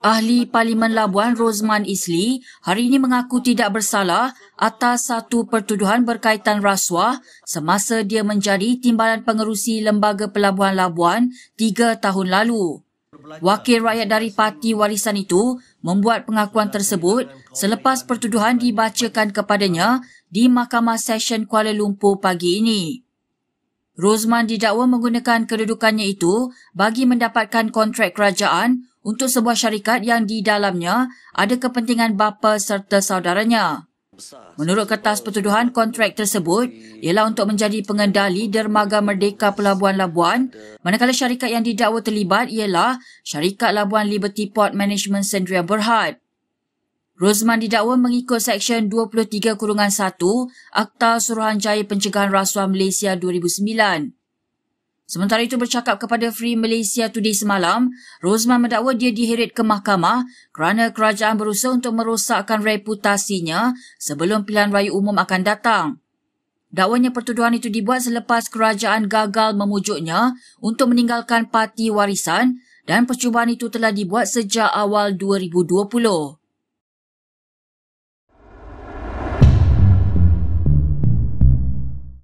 Ahli Parlimen Labuan Rosman Isli hari ini mengaku tidak bersalah atas satu pertuduhan berkaitan rasuah semasa dia menjadi timbalan pengerusi Lembaga Pelabuhan Labuan tiga tahun lalu. Wakil rakyat dari parti warisan itu membuat pengakuan tersebut selepas pertuduhan dibacakan kepadanya di Mahkamah Session Kuala Lumpur pagi ini. Rosman didakwa menggunakan kedudukannya itu bagi mendapatkan kontrak kerajaan untuk sebuah syarikat yang di dalamnya ada kepentingan bapa serta saudaranya. Menurut kertas pertuduhan, kontrak tersebut ialah untuk menjadi pengendali dermaga Merdeka Pelabuhan Labuan manakala syarikat yang didakwa terlibat ialah Syarikat Labuan Liberty Port Management Sendria Berhad. Rosman didakwa mengikut Seksyen 23-1 Akta Suruhanjaya Pencegahan Rasuah Malaysia 2009. Sementara itu bercakap kepada Free Malaysia Today semalam, Rosman mendakwa dia diheret ke mahkamah kerana kerajaan berusaha untuk merosakkan reputasinya sebelum pilihan raya umum akan datang. Dakwanya pertuduhan itu dibuat selepas kerajaan gagal memujuknya untuk meninggalkan parti warisan dan percubaan itu telah dibuat sejak awal 2020.